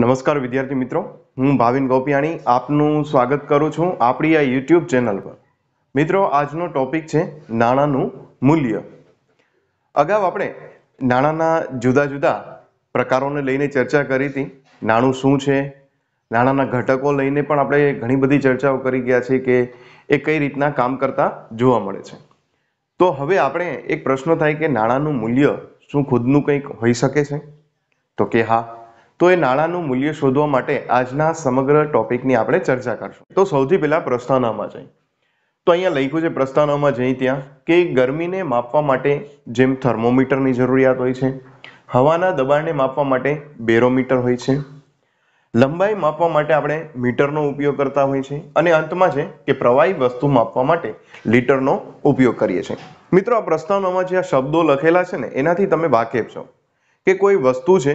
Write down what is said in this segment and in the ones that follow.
નમસ્કાર વિદ્યાર્થી મિત્રો હું ભાવિન ગોપિયાણી આપનું સ્વાગત કરું છું આપણી આ યુટ્યુબ ચેનલ પર મિત્રો આજનો ટોપિક છે નાણાંનું મૂલ્ય અગાઉ આપણે નાણાંના જુદા જુદા પ્રકારોને લઈને ચર્ચા કરી હતી નાણું શું છે નાણાંના ઘટકો લઈને પણ આપણે ઘણી બધી ચર્ચાઓ કરી ગયા છે કે એ કઈ રીતના કામ કરતા જોવા મળે છે તો હવે આપણે એક પ્રશ્ન થાય કે નાણાંનું મૂલ્ય શું ખુદનું કંઈક હોઈ શકે છે તો કે હા તો એ નાણાંનું મૂલ્ય શોધવા માટે આજના સમગ્ર ટોપિકની આપણે ચર્ચા કરશું તો સૌથી પહેલાં પ્રસ્તાવનામાં જઈ તો અહીંયા લખ્યું છે પ્રસ્તાવનામાં જઈ ત્યાં કે ગરમીને માપવા માટે જેમ થર્મોમીટરની જરૂરિયાત હોય છે હવાના દબાણને માપવા માટે બેરોમીટર હોય છે લંબાઈ માપવા માટે આપણે મીટરનો ઉપયોગ કરતા હોઈએ છીએ અને અંતમાં છે કે પ્રવાહી વસ્તુ માપવા માટે લીટરનો ઉપયોગ કરીએ છીએ મિત્રો આ પ્રસ્થાનોમાં જે આ શબ્દો લખેલા છે ને એનાથી તમે વાકેફ છો કે કોઈ વસ્તુ છે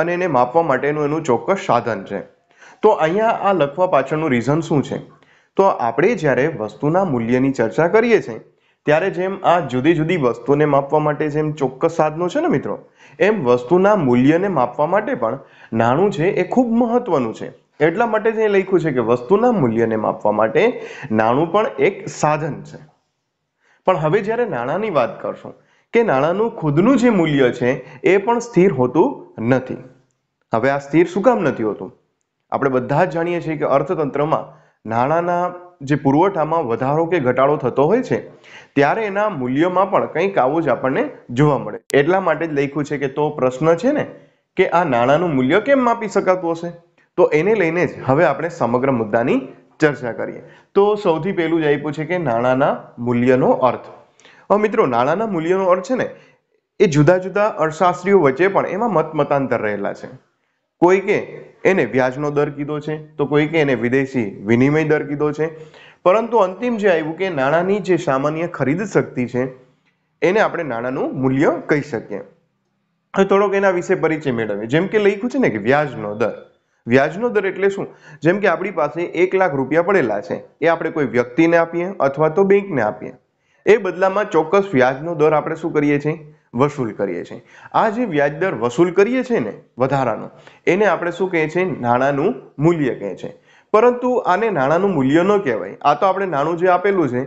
અને એને માપવા માટેનું એનું ચોક્કસ સાધન છે તો અહીંયા આ લખવા પાછળનું રીઝન શું છે તો આપણે જ્યારે વસ્તુના મૂલ્યની ચર્ચા કરીએ છીએ ત્યારે જેમ આ જુદી જુદી વસ્તુને માપવા માટે જેમ ચોક્કસ સાધનો છે ને મિત્રો એમ વસ્તુના મૂલ્યને માપવા માટે પણ નાણું છે એ ખૂબ મહત્વનું છે એટલા માટે જ એ લખ્યું છે કે વસ્તુના મૂલ્યને માપવા માટે નાણું પણ એક સાધન છે પણ હવે જ્યારે નાણાંની વાત કરશું કે નાણાંનું ખુદનું જે મૂલ્ય છે એ પણ સ્થિર હોતું નથી હવે આ સ્થિર શું કામ નથી હોતું આપણે બધા જ જાણીએ છીએ કે અર્થતંત્રમાં નાણાંના જે પુરવઠામાં વધારો કે ઘટાડો થતો હોય છે ત્યારે એના મૂલ્યમાં પણ કંઈક આવું જ આપણને જોવા મળે એટલા માટે જ લખ્યું છે કે તો પ્રશ્ન છે ને કે આ નાણાંનું મૂલ્ય કેમ માપી શકાતું હશે તો એને લઈને જ હવે આપણે સમગ્ર મુદ્દાની ચર્ચા કરીએ તો સૌથી પહેલું જ આપ્યું છે કે નાણાંના મૂલ્યનો અર્થ હવે મિત્રો નાણાંના મૂલ્યનો અર્થ છે ને એ જુદા જુદા અર્થશાસ્ત્રીઓ વચ્ચે પણ એમાં મત મતાંતર રહેલા છે કોઈ કે એને વ્યાજનો દર કીધો છે તો કોઈ કે એને વિદેશી વિનિમય દર કીધો છે પરંતુ અંતિમ જે આવ્યું કે નાણાંની જે સામાન્ય ખરીદ શક્તિ છે એને આપણે નાણાંનું મૂલ્ય કહી શકીએ હવે થોડોક એના વિશે પરિચય મેળવીએ જેમ કે લખ્યું છે ને કે વ્યાજનો દર વ્યાજનો દર એટલે શું જેમ કે આપણી પાસે એક લાખ રૂપિયા પડેલા છે એ આપણે કોઈ વ્યક્તિને આપીએ અથવા તો બેંકને આપીએ એ બદલામાં ચોક્કસ વ્યાજનો દર આપણે શું કરીએ છીએ વસૂલ કરીએ છીએ આ જે વ્યાજદર વસૂલ કરીએ છીએ ને વધારાનો એને આપણે શું કહે છે નાણાંનું મૂલ્ય કહે છે પરંતુ આને નાણાંનું મૂલ્ય ન કહેવાય આ તો આપણે નાણું જે આપેલું છે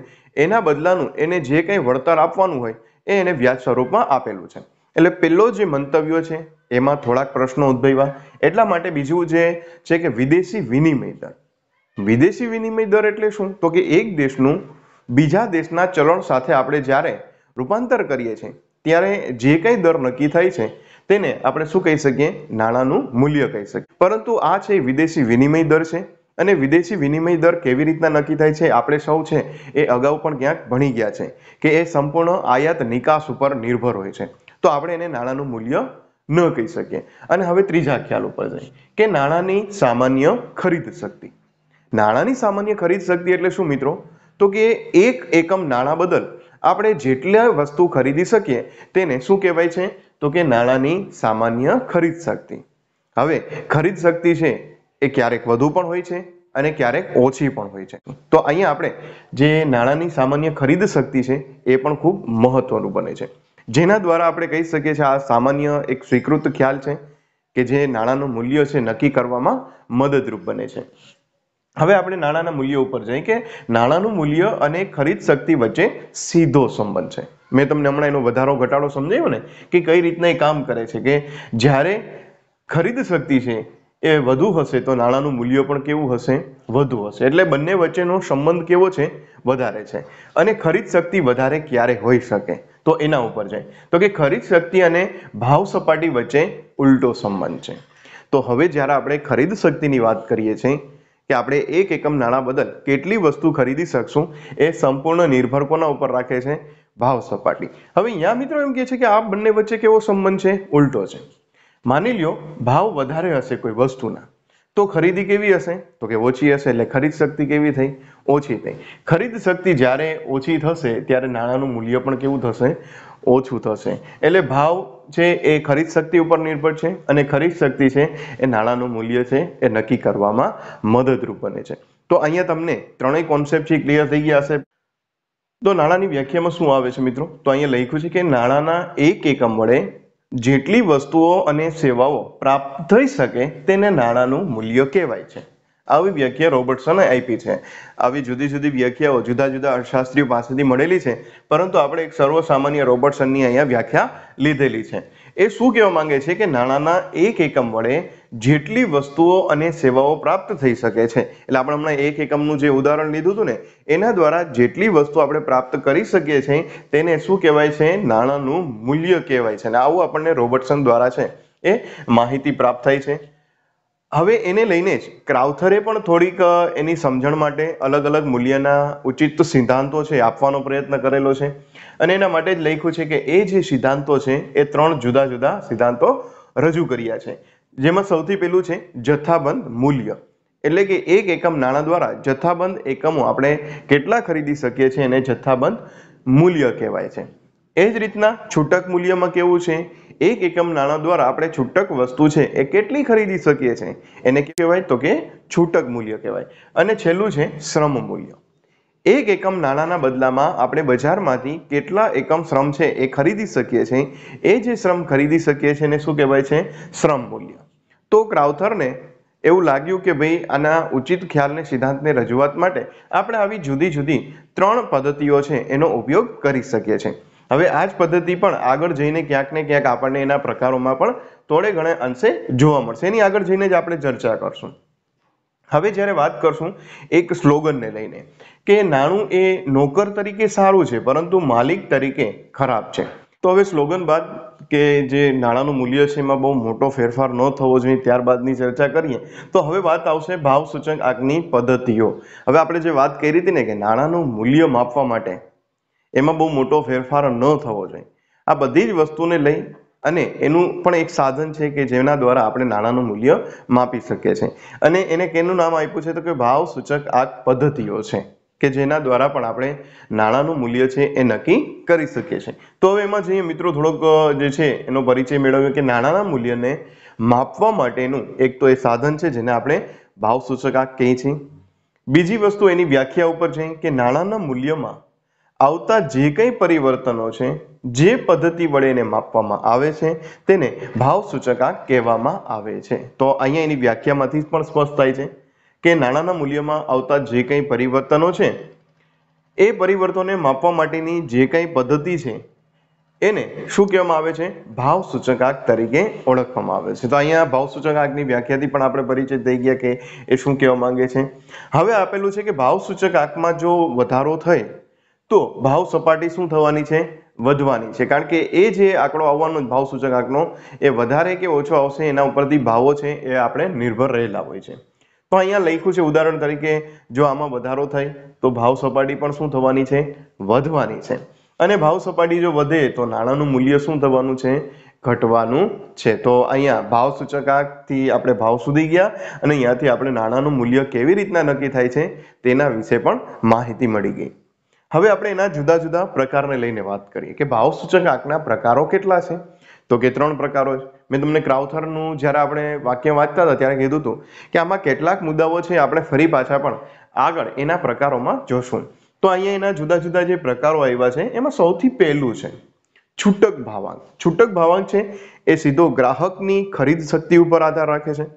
એના બદલાનું એને જે કંઈ વળતર આપવાનું હોય એ એને વ્યાજ સ્વરૂપમાં આપેલું છે એટલે પહેલો જે મંતવ્યો છે એમાં થોડાક પ્રશ્નો ઉદ્ભવ્યા એટલા માટે બીજું જે છે કે વિદેશી વિનિમય દર વિદેશી વિનિમય દર એટલે શું તો કે એક દેશનું બીજા દેશના ચલણ સાથે આપણે જ્યારે રૂપાંતર કરીએ છીએ ત્યારે જે કંઈ દર નક્કી થાય છે તેને આપણે શું કહી શકીએ નાણાંનું મૂલ્ય કહી શકીએ પરંતુ આ છે વિદેશી વિનિમય દર છે અને વિદેશી વિનિમય દર કેવી રીતના નક્કી થાય છે આપણે સૌ છે એ અગાઉ પણ ક્યાંક ભણી ગયા છે કે એ સંપૂર્ણ આયાત નિકાસ ઉપર નિર્ભર હોય છે તો આપણે એને નાણાંનું મૂલ્ય ન કહી શકીએ અને હવે ત્રીજા ખ્યાલ ઉપર જઈએ કે નાણાંની સામાન્ય ખરીદ શક્તિ નાણાંની સામાન્ય ખરીદ શક્તિ એટલે શું મિત્રો તો કે એક એકમ નાણાં બદલ આપણે જેટલા વસ્તુ ખરીદી શકીએ તેને શું કહેવાય છે તો કે નાણાંની સામાન્ય ખરીદ શક્તિ હવે ખરીદ શક્તિ છે એ ક્યારેક વધુ પણ હોય છે અને ક્યારેક ઓછી પણ હોય છે તો અહીંયા આપણે જે નાણાંની સામાન્ય ખરીદ શક્તિ છે એ પણ ખૂબ મહત્વનું બને છે જેના દ્વારા આપણે કહી શકીએ છીએ આ સામાન્ય એક સ્વીકૃત ખ્યાલ છે કે જે નાણાંનું મૂલ્ય છે નક્કી કરવામાં મદદરૂપ બને છે હવે આપણે નાણાંના મૂલ્ય ઉપર જઈએ કે નાણાંનું મૂલ્ય અને ખરીદ શક્તિ વચ્ચે સીધો સંબંધ છે મેં તમને હમણાં એનો વધારો ઘટાડો સમજાવ્યો ને કે કઈ રીતના એ કામ કરે છે કે જ્યારે ખરીદ શક્તિ છે એ વધુ હશે તો નાણાંનું મૂલ્ય પણ કેવું હશે વધુ હશે એટલે બંને વચ્ચેનો સંબંધ કેવો છે વધારે છે અને ખરીદ શક્તિ વધારે ક્યારે હોઈ શકે તો એના ઉપર જાય તો કે ખરીદ શક્તિ અને ભાવ સપાટી વચ્ચે ઉલટો સંબંધ છે તો હવે જ્યારે આપણે ખરીદ શક્તિની વાત કરીએ છીએ કે આપણે એક એકમ નાણાં બદલ કેટલી વસ્તુ ખરીદી શકશું એ સંપૂર્ણ નિર્ભર કોના ઉપર રાખે છે ભાવ સપાટી હવે અહીંયા મિત્રો એમ કહે છે કે આ બંને વચ્ચે કેવો સંબંધ છે ઉલટો છે માની લ્યો ભાવ વધારે હશે કોઈ વસ્તુના તો ખરીદી કેવી હશે તો કે ઓછી હશે એટલે ખરીદ શક્તિ કેવી થઈ ઓછી થઈ ખરીદ શક્તિ જ્યારે ઓછી થશે ત્યારે નાણાંનું મૂલ્ય પણ કેવું થશે ઓછું થશે એટલે ભાવ છે એ ખરીદ શક્તિ ઉપર નિર્ભર છે અને ખરીદ શક્તિ છે એ નાણાંનું મૂલ્ય છે એ નક્કી કરવામાં મદદરૂપ બને છે તો અહીંયા તમને ત્રણેય કોન્સેપ્ટ છે ક્લિયર થઈ ગયા હશે તો નાણાંની વ્યાખ્યામાં શું આવે છે મિત્રો તો અહીંયા લખ્યું છે કે નાણાંના એક એકમ વડે જેટલી વસ્તુઓ અને સેવાઓ પ્રાપ્ત થઈ શકે તેને નાણાંનું મૂલ્ય કહેવાય છે આવી વ્યાખ્યા રોબર્ટસને આપી છે આવી જુદી જુદી વ્યાખ્યાઓ જુદા જુદા અર્થશાસ્ત્રીઓ પાસેથી મળેલી છે પરંતુ આપણે એક સર્વસામાન્ય રોબર્ટસનની અહીંયા વ્યાખ્યા લીધેલી છે એ શું કહેવા માંગે છે કે નાણાંના એક એકમ વડે જેટલી વસ્તુઓ અને સેવાઓ પ્રાપ્ત થઈ શકે છે એટલે આપણે હમણાં એક એકમનું જે ઉદાહરણ લીધું હતું ને એના દ્વારા જેટલી વસ્તુ આપણે પ્રાપ્ત કરી શકીએ છીએ તેને શું કહેવાય છે નાણાંનું મૂલ્ય કહેવાય છે અને આવું આપણને રોબર્ટસન દ્વારા છે એ માહિતી પ્રાપ્ત થાય છે હવે એને લઈને જ ક્રાઉથરે પણ થોડીક એની સમજણ માટે અલગ અલગ મૂલ્યના ઉચિત સિદ્ધાંતો છે આપવાનો પ્રયત્ન કરેલો છે અને એના માટે જ લખ્યું છે કે એ જે સિદ્ધાંતો છે એ ત્રણ જુદા જુદા સિદ્ધાંતો રજૂ કર્યા છે જેમાં સૌથી પહેલું છે જથ્થાબંધ મૂલ્ય એટલે કે એક એકમ નાણાં દ્વારા જથ્થાબંધ એકમો આપણે કેટલા ખરીદી શકીએ છીએ એને જથ્થાબંધ મૂલ્ય કહેવાય છે એ જ રીતના છૂટક મૂલ્યમાં કેવું છે એક એકમ નાણાં દ્વારા આપણે છૂટક વસ્તુ છે એ કેટલી ખરીદી શકીએ છીએ એને કહેવાય તો કે છૂટક મૂલ્ય કહેવાય અને છેલ્લું છે શ્રમ મૂલ્ય એક એકમ નાણાંના બદલામાં આપણે બજારમાંથી કેટલા એકમ શ્રમ છે એ ખરીદી શકીએ છીએ એ જે શ્રમ ખરીદી શકીએ છીએ એને શું કહેવાય છે શ્રમ મૂલ્ય તો ક્રાઉથરને એવું લાગ્યું કે ભાઈ આના ઉચિત ખ્યાલને સિદ્ધાંતને રજૂઆત માટે આપણે આવી જુદી જુદી ત્રણ પદ્ધતિઓ છે એનો ઉપયોગ કરી શકીએ છીએ હવે આ જ પદ્ધતિ પણ આગળ જઈને ક્યાંક ને ક્યાંક આપણને એના પ્રકારોમાં પણ થોડે ઘણે અંશે જોવા મળશે એની આગળ જઈને જ આપણે ચર્ચા કરશું હવે જ્યારે વાત કરશું એક સ્લોગનને લઈને કે નાણું એ નોકર તરીકે સારું છે પરંતુ માલિક તરીકે ખરાબ છે તો હવે સ્લોગન બાદ કે જે નાણાંનું મૂલ્ય છે એમાં બહુ મોટો ફેરફાર ન થવો જોઈએ ત્યારબાદની ચર્ચા કરીએ તો હવે વાત આવશે ભાવ સૂચક આગની પદ્ધતિઓ હવે આપણે જે વાત કરી હતી ને કે નાણાંનું મૂલ્ય માપવા માટે એમાં બહુ મોટો ફેરફાર ન થવો જોઈએ આ બધી જ વસ્તુને લઈ અને એનું પણ એક સાધન છે કે જેના દ્વારા આપણે નાણાંનું મૂલ્ય માપી શકીએ છીએ અને એને કેનું નામ આપ્યું છે તો કે ભાવ સૂચક આ પદ્ધતિઓ છે કે જેના દ્વારા પણ આપણે નાણાંનું મૂલ્ય છે એ નક્કી કરી શકીએ છીએ તો હવે એમાં જઈએ મિત્રો થોડોક જે છે એનો પરિચય મેળવ્યો કે નાણાંના મૂલ્યને માપવા માટેનું એક તો એ સાધન છે જેને આપણે ભાવ સૂચક આંક કહીએ છીએ બીજી વસ્તુ એની વ્યાખ્યા ઉપર છે કે નાણાંના મૂલ્યમાં આવતા જે કંઈ પરિવર્તનો છે જે પદ્ધતિ વડે એને માપવામાં આવે છે તેને ભાવ સૂચકાંક કહેવામાં આવે છે તો અહીંયા એની વ્યાખ્યામાંથી પણ સ્પષ્ટ થાય છે કે નાણાંના મૂલ્યમાં આવતા જે કંઈ પરિવર્તનો છે એ પરિવર્તનોને માપવા માટેની જે કંઈ પદ્ધતિ છે એને શું કહેવામાં આવે છે ભાવ સૂચકાંક તરીકે ઓળખવામાં આવે છે તો અહીંયા ભાવ સૂચકાંકની વ્યાખ્યાથી પણ આપણે પરિચય થઈ ગયા કે એ શું કહેવા માંગે છે હવે આપેલું છે કે ભાવ સૂચકાંકમાં જો વધારો થાય તો ભાવ સપાટી શું થવાની છે વધવાની છે કારણ કે એ જે આંકડો આવવાનો ભાવ સૂચક આંકડો એ વધારે કે ઓછો આવશે એના ઉપરથી ભાવો છે એ આપણે નિર્ભર રહેલા હોય છે તો અહીંયા લખ્યું છે ઉદાહરણ તરીકે જો આમાં વધારો થાય તો ભાવ સપાટી પણ શું થવાની છે વધવાની છે અને ભાવ સપાટી જો વધે તો નાણાંનું મૂલ્ય શું થવાનું છે ઘટવાનું છે તો અહીંયા ભાવ સૂચકાંકથી આપણે ભાવ સુધી ગયા અને અહીંયાથી આપણે નાણાંનું મૂલ્ય કેવી રીતના નક્કી થાય છે તેના વિશે પણ માહિતી મળી ગઈ હવે આપણે એના જુદા જુદા પ્રકારને લઈને વાત કરીએ કે ભાવ સૂચક આંકના પ્રકારો કેટલા છે તો કે ત્રણ પ્રકારો છે મેં તમને ક્રાઉથરનું જ્યારે આપણે વાક્ય વાંચતા હતા ત્યારે કીધું હતું કે આમાં કેટલાક મુદ્દાઓ છે આપણે ફરી પાછા પણ આગળ એના પ્રકારોમાં જોશું તો અહીંયા એના જુદા જુદા જે પ્રકારો આવ્યા છે એમાં સૌથી પહેલું છે છૂટક ભાવાંક છૂટક ભાવાંક છે એ સીધો ગ્રાહકની ખરીદ શક્તિ ઉપર આધાર રાખે છે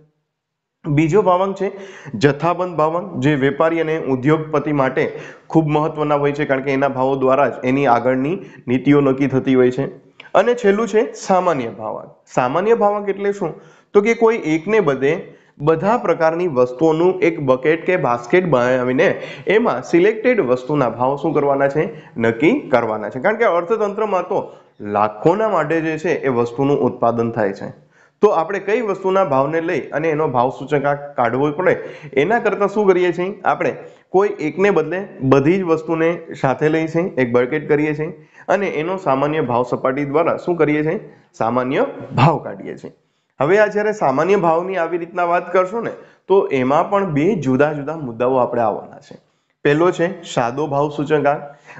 બીજો ભાવાંક છે જથ્થાબંધ ભાવાંક જે વેપારી અને ઉદ્યોગપતિ માટે ખૂબ મહત્વના હોય છે કારણ કે એના ભાવો દ્વારા જ એની આગળની નીતિઓ નક્કી થતી હોય છે અને છેલ્લું છે સામાન્ય ભાવાંક સામાન્ય ભાવાંક એટલે શું તો કે કોઈ એકને બદલે બધા પ્રકારની વસ્તુઓનું એક બકેટ કે બાસ્કેટ બનાવીને એમાં સિલેક્ટેડ વસ્તુના ભાવ શું કરવાના છે નક્કી કરવાના છે કારણ કે અર્થતંત્રમાં તો લાખોના માટે જે છે એ વસ્તુનું ઉત્પાદન થાય છે તો આપણે કઈ વસ્તુના ભાવને લઈ અને એનો ભાવ સૂચકાંક કાઢવો પડે એના કરતાં શું કરીએ છીએ આપણે કોઈ એકને બદલે બધી જ વસ્તુને સાથે લઈએ છીએ એક બર્કેટ કરીએ છીએ અને એનો સામાન્ય ભાવ સપાટી દ્વારા શું કરીએ છીએ સામાન્ય ભાવ કાઢીએ છીએ હવે આ જ્યારે સામાન્ય ભાવની આવી રીતના વાત કરશું ને તો એમાં પણ બે જુદા જુદા મુદ્દાઓ આપણે આવવાના છે પહેલો છે સાદો ભાવ સૂચકાંક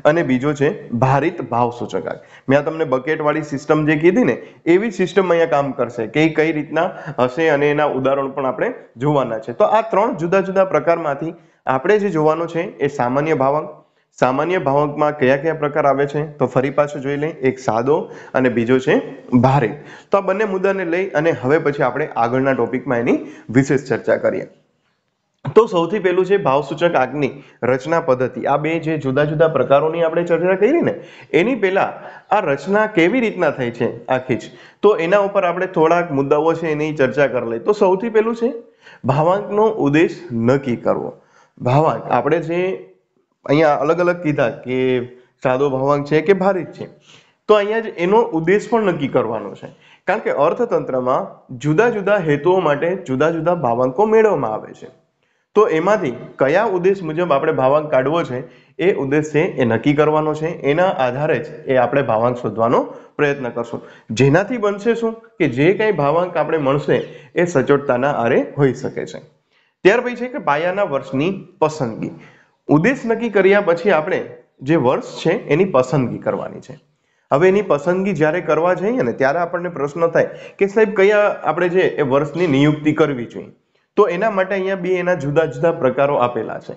અને બીજો છે ભારિત ભાવ સૂચકાંક મેં આ તમને બકેટવાળી સિસ્ટમ જે કીધી ને એવી સિસ્ટમ અહીંયા કામ કરશે કે એ કઈ રીતના હશે અને એના ઉદાહરણ પણ આપણે જોવાના છે તો આ ત્રણ જુદા જુદા પ્રકારમાંથી આપણે જે જોવાનો છે એ સામાન્ય ભાવાંક સામાન્ય ભાવાંકમાં કયા કયા પ્રકાર આવે છે તો ફરી પાછું જોઈ લઈએ એક સાદો અને બીજો છે ભારે તો આ બંને મુદ્દાને લઈ અને હવે પછી આપણે આગળના ટોપિકમાં એની વિશેષ ચર્ચા કરીએ તો સૌથી પહેલું છે ભાવસૂચક આગની રચના પદ્ધતિ આ બે જે જુદા જુદા પ્રકારોની આપણે ચર્ચા કરી ને એની પહેલા આ રચના કેવી રીતના થઈ છે આખી જ તો એના ઉપર આપણે થોડાક મુદ્દાઓ છે એની ચર્ચા કરી લઈએ તો સૌથી પહેલું છે ભાવાંકનો ઉદ્દેશ નક્કી કરવો ભાવાંક આપણે જે અહીંયા અલગ અલગ કીધા કે સાદો ભાવાંક છે કે ભારિત છે તો અહીંયા જ એનો ઉદ્દેશ પણ નક્કી કરવાનો છે કારણ કે અર્થતંત્રમાં જુદા જુદા હેતુઓ માટે જુદા જુદા ભાવાંકો મેળવવામાં આવે છે તો એમાંથી કયા ઉદ્દેશ મુજબ આપણે ભાવાંક કાઢવો છે એ ઉદ્દેશ છે એ નક્કી કરવાનો છે એના આધારે જ એ આપણે ભાવાંક શોધવાનો પ્રયત્ન કરશું જેનાથી બનશે શું કે જે કંઈ ભાવાંક આપણે મળશે એ સચોટતાના આરે હોઈ શકે છે ત્યાર પછી છે કે પાયાના વર્ષની પસંદગી ઉદ્દેશ નક્કી કર્યા પછી આપણે જે વર્ષ છે એની પસંદગી કરવાની છે હવે એની પસંદગી જ્યારે કરવા જઈએ ને ત્યારે આપણને પ્રશ્ન થાય કે સાહેબ કયા આપણે જે એ વર્ષની નિયુક્તિ કરવી જોઈએ તો એના માટે અહીંયા બે એના જુદા જુદા પ્રકારો આપેલા છે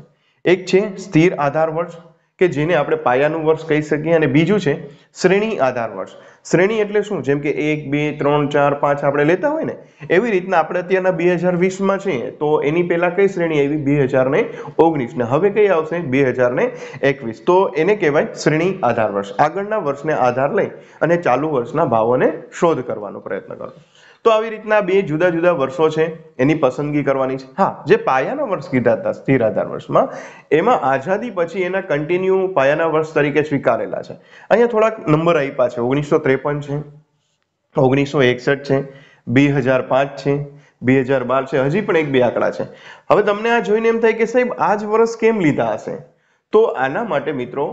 એક છે સ્થિર આધાર વર્ષ કે જેને આપણે પાયાનું વર્ષ કહી શકીએ અને બીજું છે શ્રેણી આધાર વર્ષ શ્રેણી એટલે શું જેમ કે એક બે ત્રણ ચાર પાંચ આપણે લેતા હોય ને એવી રીતના આપણે અત્યારના બે હજાર વીસમાં છીએ તો એની પહેલાં કઈ શ્રેણી આવી બે હજાર ને ઓગણીસ ને હવે કઈ આવશે બે હજાર ને એકવીસ તો એને કહેવાય શ્રેણી આધાર વર્ષ આગળના વર્ષને આધાર લઈ અને ચાલુ વર્ષના ભાવોને શોધ કરવાનો પ્રયત્ન કરો તો આવી રીતના બે જુદા જુદા વર્ષો છે એની પસંદગી કરવાની છે હા જે પાયાના વર્ષ કીધા હતા સ્થિર આધાર વર્ષમાં એમાં આઝાદી પછી એના કન્ટિન્યુ પાયાના વર્ષ તરીકે સ્વીકારેલા છે અહીંયા થોડાક નંબર આપ્યા છે ઓગણીસો ત્રેપન છે ઓગણીસો એકસઠ છે બે હજાર પાંચ છે બે હજાર બાર છે હજી પણ એક બે આંકડા છે હવે તમને આ જોઈને એમ થાય કે સાહેબ આ જ વર્ષ કેમ લીધા હશે તો આના માટે મિત્રો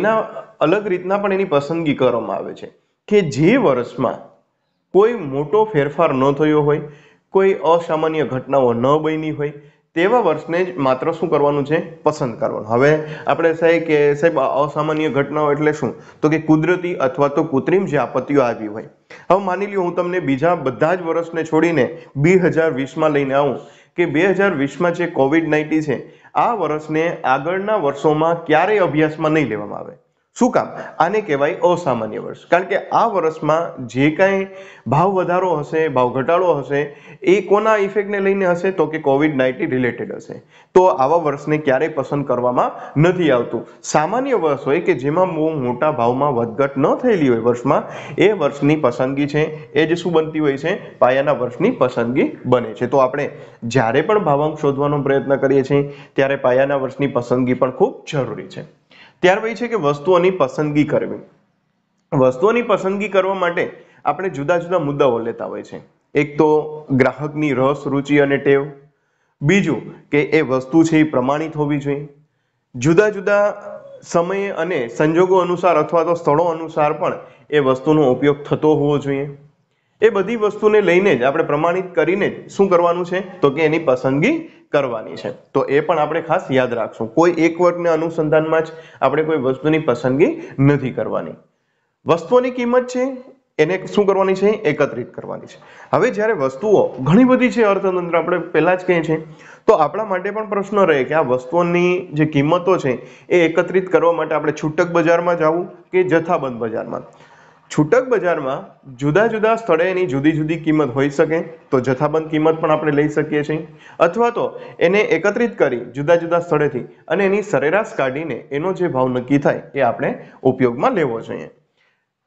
એના અલગ રીતના પણ એની પસંદગી કરવામાં આવે છે કે જે વર્ષમાં કોઈ મોટો ફેરફાર ન થયો હોય કોઈ અસામાન્ય ઘટનાઓ ન બની હોય તેવા વર્ષને જ માત્ર શું કરવાનું છે પસંદ કરવાનું હવે આપણે સાહેબ કે સાહેબ અસામાન્ય ઘટનાઓ એટલે શું તો કે કુદરતી અથવા તો કૃત્રિમ જે આપત્તિઓ આવી હોય હવે માની લ્યો હું તમને બીજા બધા જ વર્ષને છોડીને બે હજાર વીસમાં લઈને આવું કે બે હજાર વીસમાં જે કોવિડ નાઇન્ટીન છે આ વર્ષને આગળના વર્ષોમાં ક્યારેય અભ્યાસમાં નહીં લેવામાં આવે શું કામ આને કહેવાય અસામાન્ય વર્ષ કારણ કે આ વર્ષમાં જે કાંઈ ભાવ વધારો હશે ભાવ ઘટાડો હશે એ કોના ઇફેક્ટને લઈને હશે તો કે કોવિડ નાઇન્ટીન રિલેટેડ હશે તો આવા વર્ષને ક્યારેય પસંદ કરવામાં નથી આવતું સામાન્ય વર્ષ હોય કે જેમાં બહુ મોટા ભાવમાં વધઘટ ન થયેલી હોય વર્ષમાં એ વર્ષની પસંદગી છે એ જ શું બનતી હોય છે પાયાના વર્ષની પસંદગી બને છે તો આપણે જ્યારે પણ ભાવાંક શોધવાનો પ્રયત્ન કરીએ છીએ ત્યારે પાયાના વર્ષની પસંદગી પણ ખૂબ જરૂરી છે ત્યાર પછી છે કે વસ્તુઓની પસંદગી કરવી વસ્તુઓની પસંદગી કરવા માટે આપણે જુદા જુદા મુદ્દાઓ લેતા હોય છે એક તો ગ્રાહકની રસ રુચિ અને ટેવ બીજું કે એ વસ્તુ છે એ પ્રમાણિત હોવી જોઈએ જુદા જુદા સમયે અને સંજોગો અનુસાર અથવા તો સ્થળો અનુસાર પણ એ વસ્તુનો ઉપયોગ થતો હોવો જોઈએ એ બધી વસ્તુને લઈને જ આપણે પ્રમાણિત કરીને જ શું કરવાનું છે તો કે એની પસંદગી કરવાની છે તો એ પણ આપણે ખાસ યાદ રાખશું કોઈ એક વર્ગને અનુસંધાનમાં જ આપણે કોઈ વસ્તુની પસંદગી નથી કરવાની વસ્તુઓની કિંમત છે એને શું કરવાની છે એકત્રિત કરવાની છે હવે જ્યારે વસ્તુઓ ઘણી બધી છે અર્થતંત્ર આપણે પહેલા જ કહીએ છીએ તો આપણા માટે પણ પ્રશ્ન રહે કે આ વસ્તુઓની જે કિંમતો છે એ એકત્રિત કરવા માટે આપણે છૂટક બજારમાં જવું કે જથ્થાબંધ બજારમાં છૂટક બજારમાં જુદા જુદા સ્થળે એની જુદી જુદી કિંમત હોઈ શકે તો જથ્થાબંધ કિંમત પણ આપણે લઈ શકીએ છીએ અથવા તો એને એકત્રિત કરી જુદા જુદા સ્થળેથી અને એની સરેરાશ કાઢીને એનો જે ભાવ નક્કી થાય એ આપણે ઉપયોગમાં લેવો જોઈએ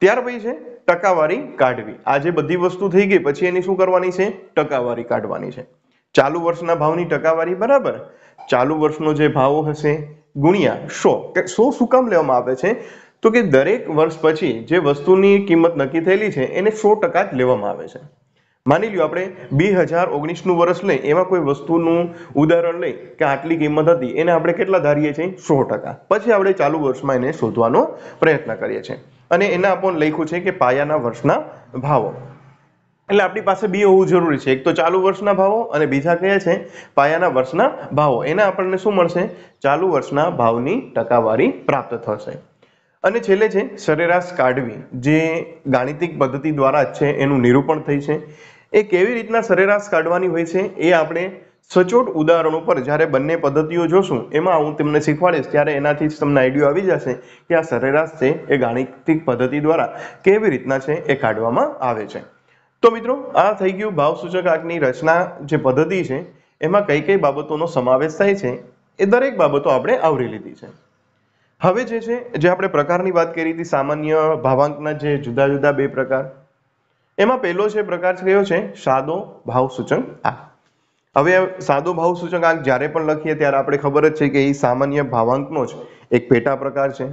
ત્યાર પછી છે ટકાવારી કાઢવી આ જે બધી વસ્તુ થઈ ગઈ પછી એની શું કરવાની છે ટકાવારી કાઢવાની છે ચાલુ વર્ષના ભાવની ટકાવારી બરાબર ચાલુ વર્ષનો જે ભાવ હશે ગુણ્યા સો સો શું કામ લેવામાં આવે છે તો કે દરેક વર્ષ પછી જે વસ્તુની કિંમત નક્કી થયેલી છે એને સો ટકા જ લેવામાં આવે છે માની લ્યો આપણે બે હજાર ઓગણીસનું વર્ષ લઈ એમાં કોઈ વસ્તુનું ઉદાહરણ લઈ કે આટલી કિંમત હતી એને આપણે કેટલા ધારીએ છીએ સો ટકા પછી આપણે ચાલુ વર્ષમાં એને શોધવાનો પ્રયત્ન કરીએ છીએ અને એના આપણને લખ્યું છે કે પાયાના વર્ષના ભાવો એટલે આપણી પાસે બે હોવું જરૂરી છે એક તો ચાલુ વર્ષના ભાવો અને બીજા કયા છે પાયાના વર્ષના ભાવો એને આપણને શું મળશે ચાલુ વર્ષના ભાવની ટકાવારી પ્રાપ્ત થશે અને છેલ્લે છે સરેરાશ કાઢવી જે ગાણિતિક પદ્ધતિ દ્વારા જ છે એનું નિરૂપણ થઈ છે એ કેવી રીતના સરેરાશ કાઢવાની હોય છે એ આપણે સચોટ ઉદાહરણો પર જ્યારે બંને પદ્ધતિઓ જોશું એમાં હું તમને શીખવાડીશ ત્યારે એનાથી જ તમને આઈડિયો આવી જશે કે આ સરેરાશ છે એ ગાણિતિક પદ્ધતિ દ્વારા કેવી રીતના છે એ કાઢવામાં આવે છે તો મિત્રો આ થઈ ગયું ભાવસૂચક આંકની રચના જે પદ્ધતિ છે એમાં કઈ કઈ બાબતોનો સમાવેશ થાય છે એ દરેક બાબતો આપણે આવરી લીધી છે હવે જે છે જે આપણે પ્રકારની વાત કરી હતી સામાન્ય ભાવાંકના જે જુદા જુદા બે પ્રકાર એમાં પહેલો છે પ્રકાર કયો છે સાદો ભાવ સૂચક આંક હવે સાદો ભાવ સૂચક આંક જ્યારે પણ લખીએ ત્યારે આપણે ખબર જ છે કે એ સામાન્ય ભાવાંકનો જ એક પેટા પ્રકાર છે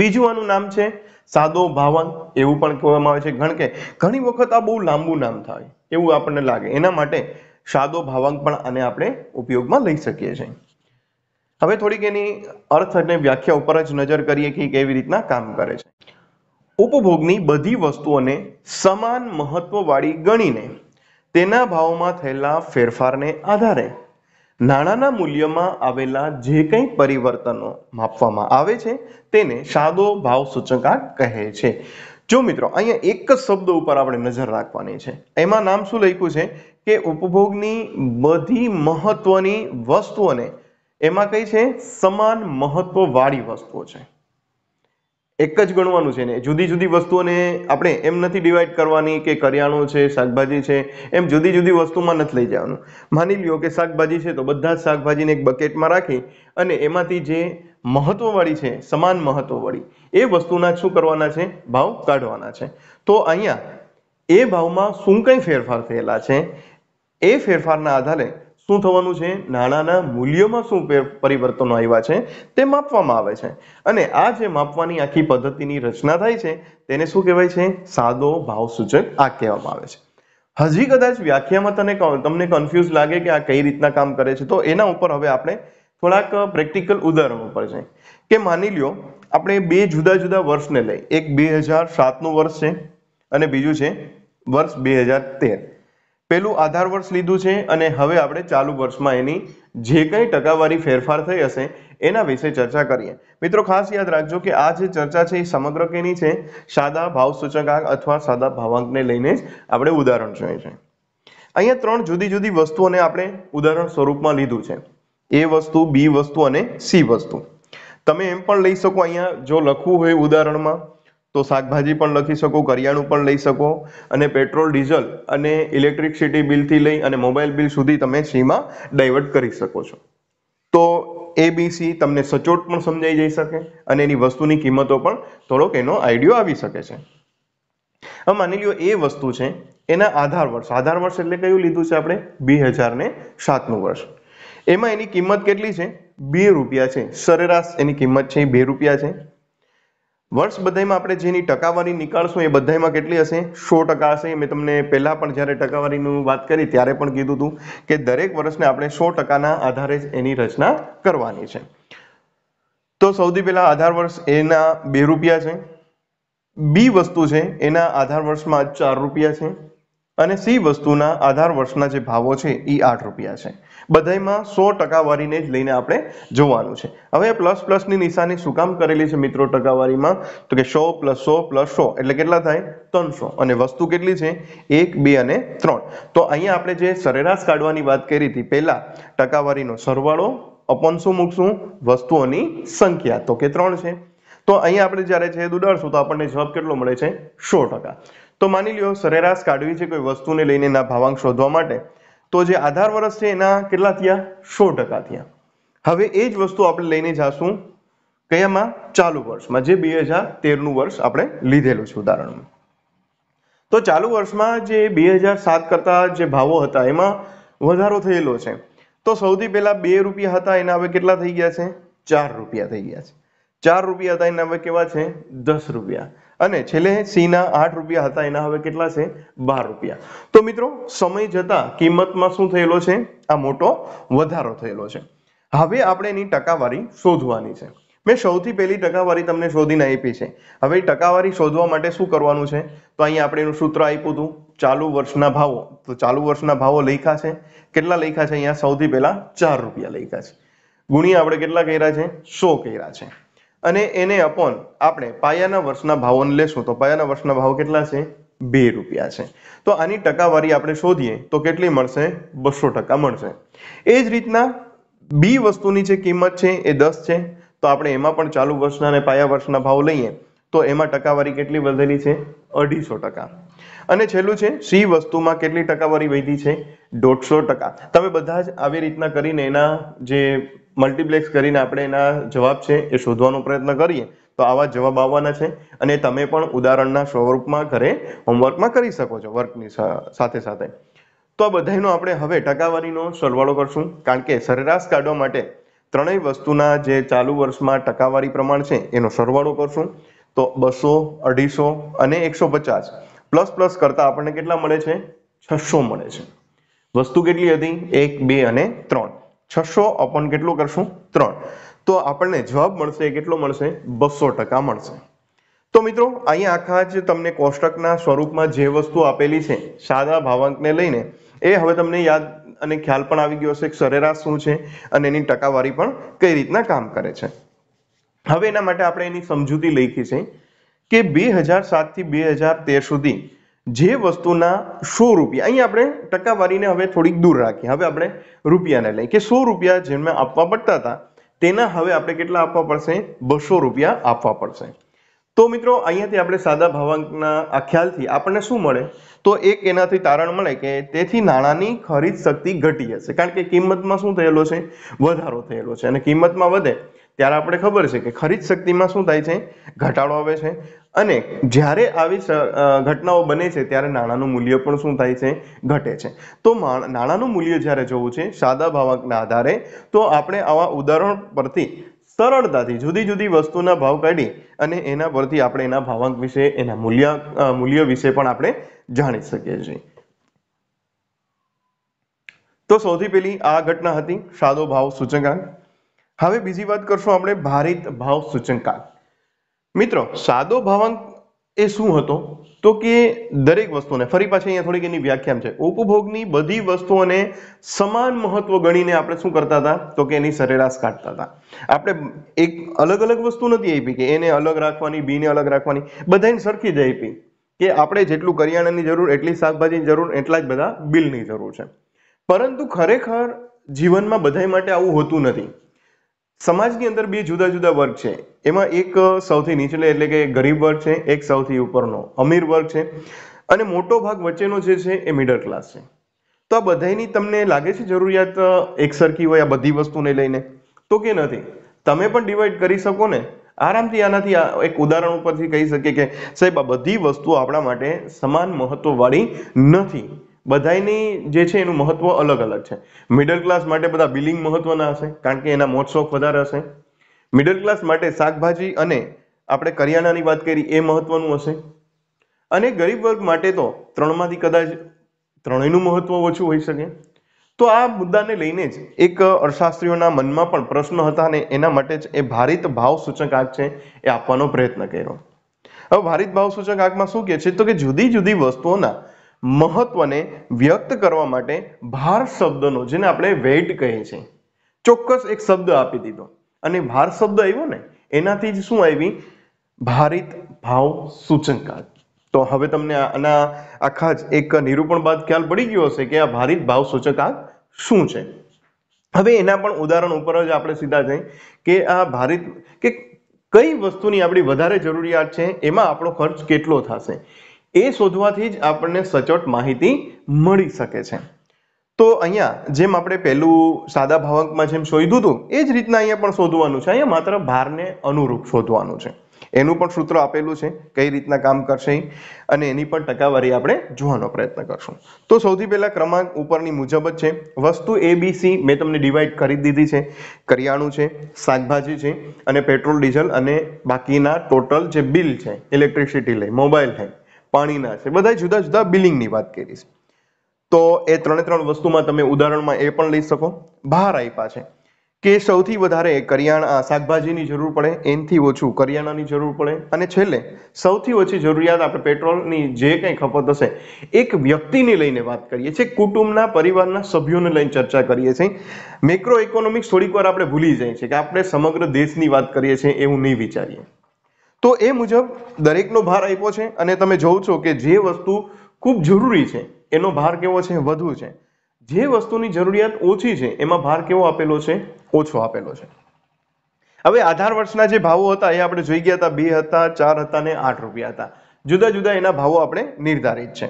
બીજું આનું નામ છે સાદો ભાવાંક એવું પણ કહેવામાં આવે છે કારણ કે ઘણી વખત આ બહુ લાંબુ નામ થાય એવું આપણને લાગે એના માટે સાદો ભાવાંક પણ આને આપણે ઉપયોગમાં લઈ શકીએ છીએ હવે થોડીક એની અર્થ અને વ્યાખ્યા ઉપર જ નજર કરીએ કે કેવી રીતના કામ કરે છે ઉપભોગની બધી વસ્તુઓને સમાન મહત્વવાળી ગણીને તેના ભાવમાં થયેલા ફેરફારને આધારે નાણાંના મૂલ્યમાં આવેલા જે કંઈ પરિવર્તનો માપવામાં આવે છે તેને સાદો ભાવ સૂચકાંક કહે છે જો મિત્રો અહીંયા એક જ શબ્દ ઉપર આપણે નજર રાખવાની છે એમાં નામ શું લખ્યું છે કે ઉપભોગની બધી મહત્વની વસ્તુઓને એમાં કઈ છે સમાન મહત્વવાળી વસ્તુઓ છે એક જ ગણવાનું છે ને જુદી જુદી વસ્તુઓને આપણે એમ નથી ડિવાઈડ કરવાની કે કરિયાણું છે શાકભાજી છે એમ જુદી જુદી વસ્તુમાં નથી લઈ જવાનું માની લ્યો કે શાકભાજી છે તો બધા જ શાકભાજીને એક બકેટમાં રાખી અને એમાંથી જે મહત્વવાળી છે સમાન મહત્વવાળી એ વસ્તુના શું કરવાના છે ભાવ કાઢવાના છે તો અહીંયા એ ભાવમાં શું કંઈ ફેરફાર થયેલા છે એ ફેરફારના આધારે શું થવાનું છે નાણાંના મૂલ્યમાં શું પરિવર્તનો આવ્યા છે તે માપવામાં આવે છે અને આ જે માપવાની આખી પદ્ધતિની રચના થાય છે તેને શું કહેવાય છે સાદો ભાવસૂચક આ કહેવામાં આવે છે હજી કદાચ વ્યાખ્યામાં તને તમને કન્ફ્યુઝ લાગે કે આ કઈ રીતના કામ કરે છે તો એના ઉપર હવે આપણે થોડાક પ્રેક્ટિકલ ઉદાહરણો પર છે કે માની લ્યો આપણે બે જુદા જુદા વર્ષને લઈ એક બે હજાર સાતનું વર્ષ છે અને બીજું છે વર્ષ બે હજાર તેર પેલું આધાર વર્ષ લીધું છે અને હવે આપણે ચાલુ વર્ષમાં એની જે કંઈ ટકાવારી ફેરફાર થઈ હશે એના વિશે ચર્ચા કરીએ મિત્રો ખાસ યાદ રાખજો કે આ જે ચર્ચા છે એ સમગ્ર કેની છે સાદા ભાવ સૂચકાંક અથવા સાદા ભાવાંકને લઈને જ આપણે ઉદાહરણ જોઈએ છે અહીંયા ત્રણ જુદી જુદી વસ્તુઓને આપણે ઉદાહરણ સ્વરૂપમાં લીધું છે એ વસ્તુ બી વસ્તુ અને સી વસ્તુ તમે એમ પણ લઈ શકો અહીંયા જો લખવું હોય ઉદાહરણમાં તો શાકભાજી પણ લખી શકો કરિયાણું પણ લઈ શકો અને પેટ્રોલ ડીઝલ અને ઇલેક્ટ્રિસિટી બિલથી લઈ અને મોબાઈલ બિલ સુધી તમે સીમાં ડાયવર્ટ કરી શકો છો તો એબીસી તમને સચોટ પણ સમજાઈ જઈ શકે અને એની વસ્તુની કિંમતો પણ થોડોક એનો આઈડિયો આવી શકે છે હવે માની લ્યો એ વસ્તુ છે એના આધાર વર્ષ આધાર વર્ષ એટલે કયું લીધું છે આપણે બે હજાર ને સાતનું વર્ષ એમાં એની કિંમત કેટલી છે બે રૂપિયા છે સરેરાશ એની કિંમત છે બે રૂપિયા છે વર્ષ બધામાં આપણે જેની ટકાવારી નીકાળશું એ બધામાં કેટલી હશે સો ટકા હશે મેં તમને પહેલાં પણ જ્યારે ટકાવારીનું વાત કરી ત્યારે પણ કીધું હતું કે દરેક વર્ષને આપણે સો ટકાના આધારે જ એની રચના કરવાની છે તો સૌથી પહેલાં આધાર વર્ષ એના બે રૂપિયા છે બી વસ્તુ છે એના આધાર વર્ષમાં ચાર રૂપિયા છે અને સી વસ્તુના આધાર વર્ષના જે ભાવો છે એ આઠ રૂપિયા છે બધામાં સો ટકાવારીને જ લઈને આપણે જોવાનું છે હવે પ્લસ પ્લસની નિશાની શું કામ કરેલી છે મિત્રો ટકાવારીમાં તો કે સો પ્લસ સો પ્લસ સો એટલે કેટલા થાય ત્રણસો અને વસ્તુ કેટલી છે એક બે અને ત્રણ તો અહીંયા આપણે જે સરેરાશ કાઢવાની વાત કરી હતી પહેલાં ટકાવારીનો સરવાળો અપોન શું મૂકશું વસ્તુઓની સંખ્યા તો કે ત્રણ છે તો અહીંયા આપણે જ્યારે છે દુડાડશું તો આપણને જવાબ કેટલો મળે છે સો ટકા તો માની લ્યો સરેરાશ કાઢવી છે કોઈ વસ્તુને લઈને ભાવાંક શોધવા માટે તો જે આધાર વર્ષ છે એના કેટલા થયા સો ટકા થયા હવે એ જ વસ્તુ આપણે લઈને જાશું કયામાં ચાલુ વર્ષમાં જે બે હજાર તેરનું વર્ષ આપણે લીધેલું છે ઉદાહરણમાં તો ચાલુ વર્ષમાં જે બે હજાર સાત કરતાં જે ભાવો હતા એમાં વધારો થયેલો છે તો સૌથી પહેલાં બે રૂપિયા હતા એના હવે કેટલા થઈ ગયા છે ચાર રૂપિયા થઈ ગયા છે ચાર રૂપિયા હતા એના હવે કેવા છે દસ રૂપિયા અને છેલ્લે સીના આઠ રૂપિયા હતા એના હવે કેટલા છે બાર રૂપિયા તો મિત્રો સમય જતા કિંમતમાં શું થયેલો છે આ મોટો વધારો થયેલો છે હવે આપણે એની ટકાવારી શોધવાની છે મેં સૌથી પહેલી ટકાવારી તમને શોધીને આપી છે હવે ટકાવારી શોધવા માટે શું કરવાનું છે તો અહીંયા આપણે એનું સૂત્ર આપ્યું હતું ચાલુ વર્ષના ભાવો તો ચાલુ વર્ષના ભાવો લખ્યા છે કેટલા લખ્યા છે અહીંયા સૌથી પહેલા ચાર રૂપિયા લખ્યા છે ગુણ્યા આપણે કેટલા કર્યા છે સો કર્યા છે અને એને અપોન આપણે પાયાના વર્ષના ભાવોને લેશું તો પાયાના વર્ષના ભાવ કેટલા છે બે રૂપિયા છે તો આની ટકાવારી આપણે શોધીએ તો કેટલી મળશે બસો ટકા મળશે એ જ રીતના બી વસ્તુની જે કિંમત છે એ દસ છે તો આપણે એમાં પણ ચાલુ વર્ષના અને પાયા વર્ષના ભાવ લઈએ તો એમાં ટકાવારી કેટલી વધેલી છે અઢીસો ટકા અને છેલ્લું છે સી વસ્તુમાં કેટલી ટકાવારી વધી છે દોઢસો ટકા તમે બધા જ આવી રીતના કરીને એના જે મલ્ટીપ્લેક્સ કરીને આપણે એના જવાબ છે એ શોધવાનો પ્રયત્ન કરીએ તો આવા જવાબ આવવાના છે અને તમે પણ ઉદાહરણના સ્વરૂપમાં ઘરે હોમવર્કમાં કરી શકો છો વર્કની સાથે સાથે તો આ બધાનો આપણે હવે ટકાવારીનો સરવાળો કરશું કારણ કે સરેરાશ કાઢવા માટે ત્રણેય વસ્તુના જે ચાલુ વર્ષમાં ટકાવારી પ્રમાણ છે એનો સરવાળો કરશું તો બસો અઢીસો અને એકસો પચાસ પ્લસ પ્લસ કરતાં આપણને કેટલા મળે છે છસો મળે છે વસ્તુ કેટલી હતી એક બે અને ત્રણ છસો અપન કેટલું કરશું ત્રણ તો આપણને જવાબ મળશે કેટલો મળશે બસો ટકા મળશે તો મિત્રો અહીંયા આખા જ તમને કોષ્ટકના સ્વરૂપમાં જે વસ્તુ આપેલી છે સાદા ભાવાંકને લઈને એ હવે તમને યાદ અને ખ્યાલ પણ આવી ગયો હશે સરેરાશ શું છે અને એની ટકાવારી પણ કઈ રીતના કામ કરે છે હવે એના માટે આપણે એની સમજૂતી લખી છે કે બે હજાર સાતથી બે હજાર તેર સુધી જે વસ્તુના સો રૂપિયા અહીં આપણે ટકાવારીને હવે થોડીક દૂર રાખીએ હવે આપણે રૂપિયાને લઈ કે સો રૂપિયા જેમને આપવા પડતા હતા તેના હવે આપણે કેટલા આપવા પડશે બસો રૂપિયા આપવા પડશે તો મિત્રો અહીંયાથી આપણે સાદા ભાવાંકના આ ખ્યાલથી આપણને શું મળે તો એક એનાથી તારણ મળે કે તેથી નાણાંની ખરીદ શક્તિ ઘટી જશે કારણ કે કિંમતમાં શું થયેલો છે વધારો થયેલો છે અને કિંમતમાં વધે ત્યારે આપણે ખબર છે કે ખરીદ શક્તિમાં શું થાય છે ઘટાડો આવે છે અને જ્યારે આવી ઘટનાઓ બને છે ત્યારે નાણાંનું મૂલ્ય પણ શું થાય છે ઘટે છે તો નાણાંનું મૂલ્ય જ્યારે જોવું છે સાદા ભાવકના આધારે તો આપણે આવા ઉદાહરણ પરથી સરળતાથી જુદી જુદી વસ્તુના ભાવ કાઢી અને એના પરથી આપણે એના ભાવાંક વિશે એના મૂલ્ય મૂલ્ય વિશે પણ આપણે જાણી શકીએ છીએ તો સૌથી પહેલી આ ઘટના હતી સાદો ભાવ સૂચકાંક હવે બીજી વાત કરશું આપણે ભારિત ભાવ સૂચકાંક મિત્રો સાદો ભાવાંક એ શું હતો તો કે દરેક વસ્તુને ફરી પાછી અહીંયા થોડીક એની વ્યાખ્યા છે ઉપભોગની બધી વસ્તુઓને સમાન મહત્વ ગણીને આપણે શું કરતા હતા તો કે એની સરેરાશ કાઢતા હતા આપણે એક અલગ અલગ વસ્તુ નથી આપી કે એને અલગ રાખવાની બીને અલગ રાખવાની બધાને સરખી જ આપી કે આપણે જેટલું કરિયાણાની જરૂર એટલી શાકભાજીની જરૂર એટલા જ બધા બિલની જરૂર છે પરંતુ ખરેખર જીવનમાં બધાય માટે આવું હોતું નથી સમાજની અંદર બે જુદા જુદા વર્ગ છે એમાં એક સૌથી નીચલે એટલે કે ગરીબ વર્ગ છે એક સૌથી ઉપરનો અમીર વર્ગ છે અને મોટો ભાગ વચ્ચેનો જે છે એ મિડલ ક્લાસ છે તો આ બધાની તમને લાગે છે જરૂરિયાત એકસરખી હોય આ બધી વસ્તુને લઈને તો કે નથી તમે પણ ડિવાઈડ કરી શકો ને આરામથી આનાથી એક ઉદાહરણ ઉપરથી કહી શકીએ કે સાહેબ આ બધી વસ્તુઓ આપણા માટે સમાન મહત્વવાળી નથી બધાયની જે છે એનું મહત્વ અલગ અલગ છે મિડલ ક્લાસ માટે બધા બિલિંગ મહત્વના હશે કારણ કે એના શોખ વધારે હશે મિડલ ક્લાસ માટે શાકભાજી અને આપણે કરિયાણાની વાત કરી એ મહત્વનું હશે અને ગરીબ વર્ગ માટે તો ત્રણમાંથી કદાચ ત્રણેયનું મહત્વ ઓછું હોઈ શકે તો આ મુદ્દાને લઈને જ એક અર્થશાસ્ત્રીઓના મનમાં પણ પ્રશ્ન હતા ને એના માટે જ એ ભારિત ભાવ સૂચક આંક છે એ આપવાનો પ્રયત્ન કર્યો હવે ભારિત ભાવ સૂચક આંકમાં શું કહે છે તો કે જુદી જુદી વસ્તુઓના મહત્વને વ્યક્ત કરવા માટે ભાર શબ્દનો જેને આપણે વેઇટ કહે છે ચોક્કસ એક શબ્દ આપી દીધો અને ભાર શબ્દ આવ્યો ને એનાથી જ શું આવી ભારિત ભાવ સૂચકાંક તો હવે તમને આના આખા જ એક નિરૂપણ બાદ ખ્યાલ પડી ગયો હશે કે આ ભારિત ભાવ સૂચકાંક શું છે હવે એના પણ ઉદાહરણ ઉપર જ આપણે સીધા જઈ કે આ ભારિત કે કઈ વસ્તુની આપણી વધારે જરૂરિયાત છે એમાં આપણો ખર્ચ કેટલો થશે એ શોધવાથી જ આપણને સચોટ માહિતી મળી શકે છે તો અહીંયા જેમ આપણે પહેલું સાદા ભાવકમાં જેમ શોધ્યું હતું એ જ રીતના અહીંયા પણ શોધવાનું છે અહીંયા માત્ર ભારને અનુરૂપ શોધવાનું છે એનું પણ સૂત્ર આપેલું છે કઈ રીતના કામ કરશે અને એની પણ ટકાવારી આપણે જોવાનો પ્રયત્ન કરશું તો સૌથી પહેલા ક્રમાંક ઉપરની મુજબ જ છે વસ્તુ એ બી સી મેં તમને ડિવાઈડ કરી દીધી છે કરિયાણું છે શાકભાજી છે અને પેટ્રોલ ડીઝલ અને બાકીના ટોટલ જે બિલ છે ઇલેક્ટ્રિસિટી લઈ મોબાઈલ લઈ પાણીના છે બધા જુદા જુદા બિલિંગની વાત કરી છે તો એ ત્રણે ત્રણ વસ્તુમાં તમે ઉદાહરણમાં એ પણ લઈ શકો બહાર આપ્યા છે કે સૌથી વધારે કરિયાણા શાકભાજીની જરૂર પડે એનથી ઓછું કરિયાણાની જરૂર પડે અને છેલ્લે સૌથી ઓછી જરૂરિયાત આપણે પેટ્રોલની જે કંઈ ખપત હશે એક વ્યક્તિને લઈને વાત કરીએ છીએ કુટુંબના પરિવારના સભ્યોને લઈને ચર્ચા કરીએ છીએ મેક્રો ઇકોનોમિક્સ થોડીક વાર આપણે ભૂલી જઈએ છીએ કે આપણે સમગ્ર દેશની વાત કરીએ છીએ એવું નહીં વિચારીએ તો એ મુજબ દરેકનો ભાર આપ્યો છે અને તમે જોઉં છો કે જે વસ્તુ ખૂબ જરૂરી છે એનો ભાર કેવો છે વધુ છે જે વસ્તુની જરૂરિયાત ઓછી છે એમાં ભાર કેવો આપેલો છે ઓછો આપેલો છે હવે આધાર વર્ષના જે ભાવો હતા એ આપણે જોઈ ગયા હતા બે હતા ચાર હતા ને આઠ રૂપિયા હતા જુદા જુદા એના ભાવો આપણે નિર્ધારિત છે